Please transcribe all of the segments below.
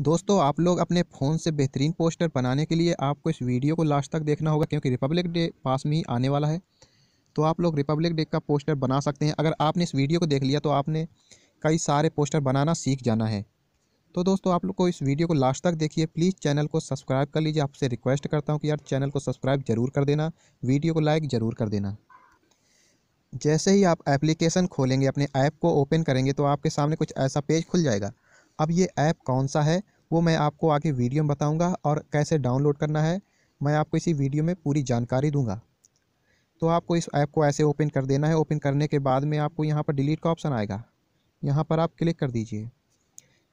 दोस्तों आप लोग अपने फ़ोन से बेहतरीन पोस्टर बनाने के लिए आपको इस वीडियो को लास्ट तक देखना होगा क्योंकि रिपब्लिक डे पास में ही आने वाला है तो आप लोग रिपब्लिक डे का पोस्टर बना सकते हैं अगर आपने इस वीडियो को देख लिया तो आपने कई सारे पोस्टर बनाना सीख जाना है तो दोस्तों आप लोग को इस वीडियो को लास्ट तक देखिए प्लीज़ चैनल को सब्सक्राइब कर लीजिए आपसे रिक्वेस्ट करता हूँ कि यार चैनल को सब्सक्राइब ज़रूर कर देना वीडियो को लाइक ज़रूर कर देना जैसे ही आप एप्लीकेशन खोलेंगे अपने ऐप को ओपन करेंगे तो आपके सामने कुछ ऐसा पेज खुल जाएगा अब ये ऐप कौन सा है वो मैं आपको आगे वीडियो में बताऊंगा और कैसे डाउनलोड करना है मैं आपको इसी वीडियो में पूरी जानकारी दूंगा तो आपको इस ऐप को ऐसे ओपन कर देना है ओपन करने के बाद में आपको यहाँ पर डिलीट का ऑप्शन आएगा यहाँ पर आप क्लिक कर दीजिए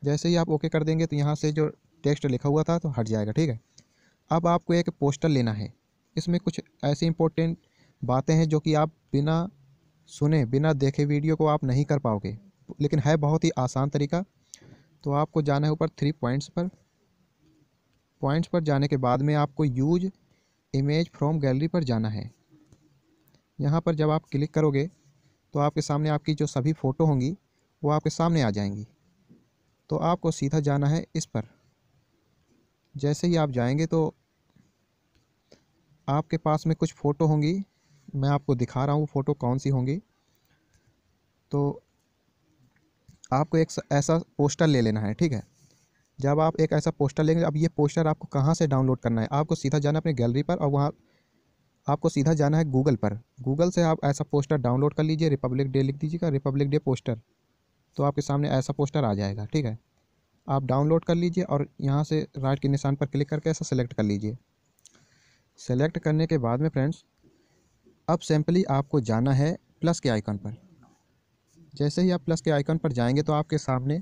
जैसे ही आप ओके कर देंगे तो यहाँ से जो टेक्स्ट लिखा हुआ था तो हट जाएगा ठीक है अब आपको एक पोस्टर लेना है इसमें कुछ ऐसी इंपॉर्टेंट बातें हैं जो कि आप बिना सुने बिना देखे वीडियो को आप नहीं कर पाओगे लेकिन है बहुत ही आसान तरीका तो आपको जाना है ऊपर थ्री पॉइंट्स पर पॉइंट्स पर जाने के बाद में आपको यूज इमेज फ्रॉम गैलरी पर जाना है यहाँ पर जब आप क्लिक करोगे तो आपके सामने आपकी जो सभी फ़ोटो होंगी वो आपके सामने आ जाएंगी तो आपको सीधा जाना है इस पर जैसे ही आप जाएंगे तो आपके पास में कुछ फ़ोटो होंगी मैं आपको दिखा रहा हूँ फ़ोटो कौन सी होंगी तो आपको एक ऐसा पोस्टर ले लेना है ठीक है जब आप एक ऐसा पोस्टर लेंगे अब ये पोस्टर आपको कहाँ से डाउनलोड करना है आपको सीधा जाना है अपने गैलरी पर और वहाँ आपको सीधा जाना है गूगल पर गूगल से आप ऐसा पोस्टर डाउनलोड कर लीजिए रिपब्लिक डे लिख दीजिएगा रिपब्लिक डे पोस्टर तो आपके सामने ऐसा पोस्टर आ जाएगा ठीक है आप डाउनलोड कर लीजिए और यहाँ से राइट के निशान पर क्लिक करके ऐसा सेलेक्ट कर लीजिए सेलेक्ट करने के बाद में फ्रेंड्स अब सैम्पली आपको जाना है प्लस के आइकन पर जैसे ही आप प्लस के आइकन पर जाएंगे तो आपके सामने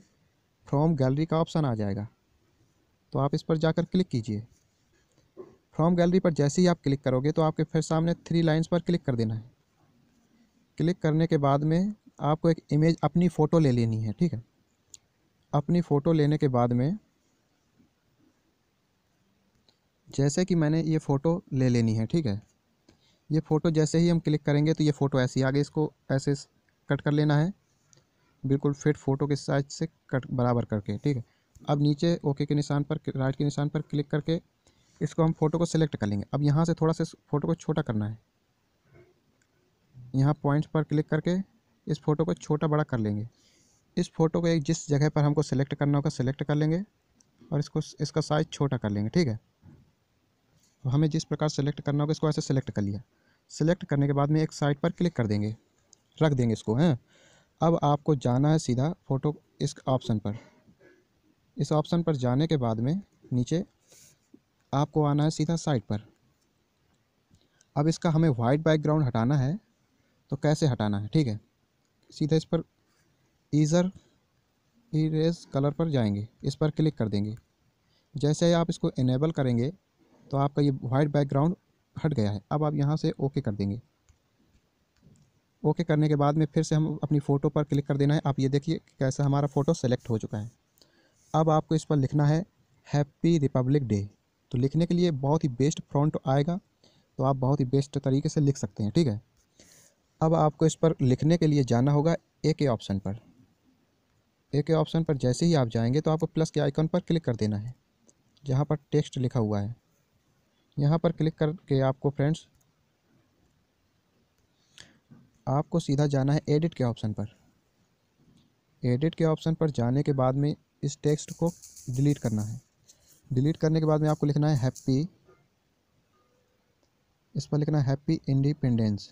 फ्रॉम गैलरी का ऑप्शन आ जाएगा तो आप इस पर जाकर क्लिक कीजिए फ्रॉम गैलरी पर जैसे ही आप क्लिक करोगे तो आपके फिर सामने थ्री लाइंस पर क्लिक कर देना है क्लिक करने के बाद में आपको एक इमेज अपनी फ़ोटो ले लेनी है ठीक है अपनी फ़ोटो लेने के बाद में जैसे कि मैंने ये फ़ोटो ले लेनी है ठीक है ये फ़ोटो जैसे ही हम क्लिक करेंगे तो ये फ़ोटो ऐसी आ गई इसको ऐसे कट कर लेना है बिल्कुल फिट फ़ोटो के साइज से कट बराबर करके ठीक है अब नीचे ओके के निशान पर राइट के निशान पर क्लिक करके इसको हम फ़ोटो को सिलेक्ट कर लेंगे अब यहाँ से थोड़ा सा फ़ोटो को छोटा करना है यहाँ पॉइंट पर क्लिक करके इस फ़ोटो को छोटा बड़ा कर लेंगे इस फ़ोटो को एक जिस जगह पर हमको सेलेक्ट करना होगा सेलेक्ट कर लेंगे और इसको इसका साइज़ छोटा कर लेंगे ठीक है तो हमें जिस प्रकार सेलेक्ट करना होगा इसको ऐसे सेलेक्ट कर लिया सेलेक्ट करने के बाद में एक साइड पर क्लिक कर देंगे रख देंगे इसको हैं अब आपको जाना है सीधा फ़ोटो इस ऑप्शन पर इस ऑप्शन पर जाने के बाद में नीचे आपको आना है सीधा साइड पर अब इसका हमें वाइट बैकग्राउंड हटाना है तो कैसे हटाना है ठीक है सीधा इस पर ईज़र इरेज कलर पर जाएंगे इस पर क्लिक कर देंगे जैसे ही आप इसको इनेबल करेंगे तो आपका ये वाइट बैकग्राउंड हट गया है अब आप यहाँ से ओके कर देंगे ओके करने के बाद में फिर से हम अपनी फ़ोटो पर क्लिक कर देना है आप ये देखिए कैसा हमारा फ़ोटो सेलेक्ट हो चुका है अब आपको इस पर लिखना है हैप्पी रिपब्लिक डे तो लिखने के लिए बहुत ही बेस्ट फ्रॉन्ट आएगा तो आप बहुत ही बेस्ट तरीके से लिख सकते हैं ठीक है अब आपको इस पर लिखने के लिए जाना होगा ए के ऑप्शन पर ए के ऑप्शन पर जैसे ही आप जाएंगे तो आपको प्लस के आइकॉन पर क्लिक कर देना है जहाँ पर टेक्स्ट लिखा हुआ है यहाँ पर क्लिक करके आपको फ्रेंड्स आपको सीधा जाना है एडिट के ऑप्शन पर एडिट के ऑप्शन पर जाने के बाद में इस टेक्स्ट को डिलीट करना है डिलीट करने के बाद में आपको लिखना है हैप्पी इस पर लिखना है हैप्पी इंडिपेंडेंस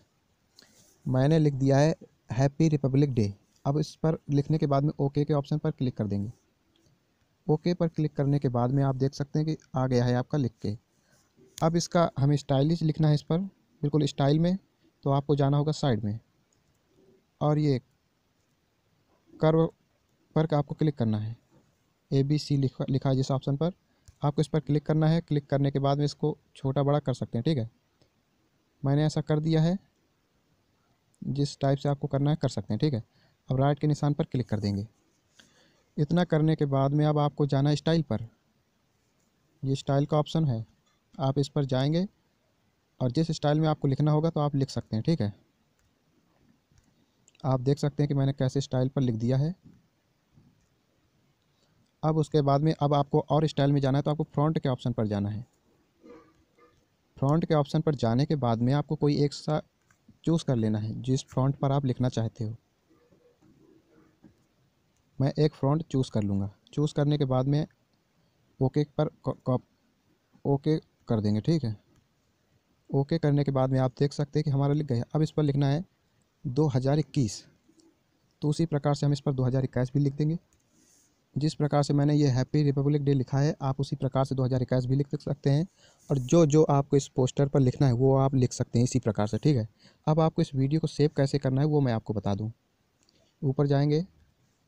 मैंने लिख दिया है हैप्पी रिपब्लिक डे अब इस पर लिखने के बाद में ओके के ऑप्शन पर क्लिक कर देंगे ओके पर क्लिक करने के बाद में आप देख सकते हैं कि आ गया है आपका लिख के अब इसका हमें स्टाइलिश लिखना है इस पर बिल्कुल स्टाइल में तो आपको जाना होगा साइड में और ये कर्व पर आपको क्लिक करना है ए बी सी लिखा लिखा है जिस ऑप्शन पर आपको इस पर क्लिक करना है क्लिक करने के बाद में इसको छोटा बड़ा कर सकते हैं ठीक है मैंने ऐसा कर दिया है जिस टाइप से आपको करना है कर सकते हैं ठीक है अब राइट के निशान पर क्लिक कर देंगे इतना करने के बाद में अब आपको जाना है स्टाइल पर ये स्टाइल का ऑप्शन है आप इस पर जाएंगे और जिस स्टाइल में आपको लिखना होगा तो आप लिख सकते हैं ठीक है आप देख सकते हैं कि मैंने कैसे स्टाइल पर लिख दिया है अब उसके बाद में अब आपको और स्टाइल में जाना है तो आपको फ्रंट के ऑप्शन पर जाना है फ्रंट के ऑप्शन पर जाने के बाद में आपको कोई एक सा चूज़ कर लेना है जिस फ्रंट पर आप लिखना चाहते हो मैं एक फ्रंट चूज़ कर लूँगा चूज़ करने के बाद में ओके पर ओके कर देंगे ठीक है ओके करने के बाद में आप देख सकते हैं कि हमारा लिख गया अब इस पर लिखना है दो हज़ार इक्कीस तो उसी प्रकार से हम इस पर दो हज़ार इक्कीस भी लिख देंगे जिस प्रकार से मैंने ये हैप्पी रिपब्लिक डे लिखा है आप उसी प्रकार से दो हज़ार इक्कीस भी लिख सकते हैं और जो जो आपको इस पोस्टर पर लिखना है वो आप लिख सकते हैं इसी प्रकार से ठीक है अब आपको इस वीडियो को सेव कैसे करना है वो मैं आपको बता दूँ ऊपर जाएंगे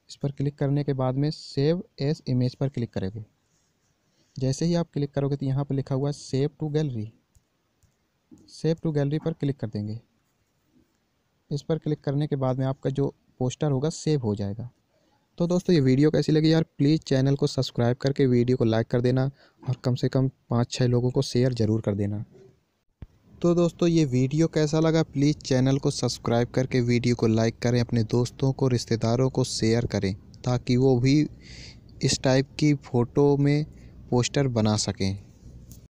इस पर क्लिक करने के बाद में सेव एस इमेज पर क्लिक करेंगे जैसे ही आप क्लिक करोगे तो यहाँ पर लिखा हुआ है save to gallery save to gallery पर क्लिक कर देंगे इस पर क्लिक करने के बाद में आपका जो पोस्टर होगा सेव हो जाएगा तो दोस्तों ये वीडियो कैसी लगी यार प्लीज़ चैनल को सब्सक्राइब करके वीडियो को लाइक कर देना और कम से कम पाँच छः लोगों को शेयर ज़रूर कर देना तो दोस्तों ये वीडियो कैसा लगा प्लीज़ चैनल को सब्सक्राइब करके वीडियो को लाइक करें अपने दोस्तों को रिश्तेदारों को शेयर करें ताकि वो भी इस टाइप की फ़ोटो में पोस्टर बना सकें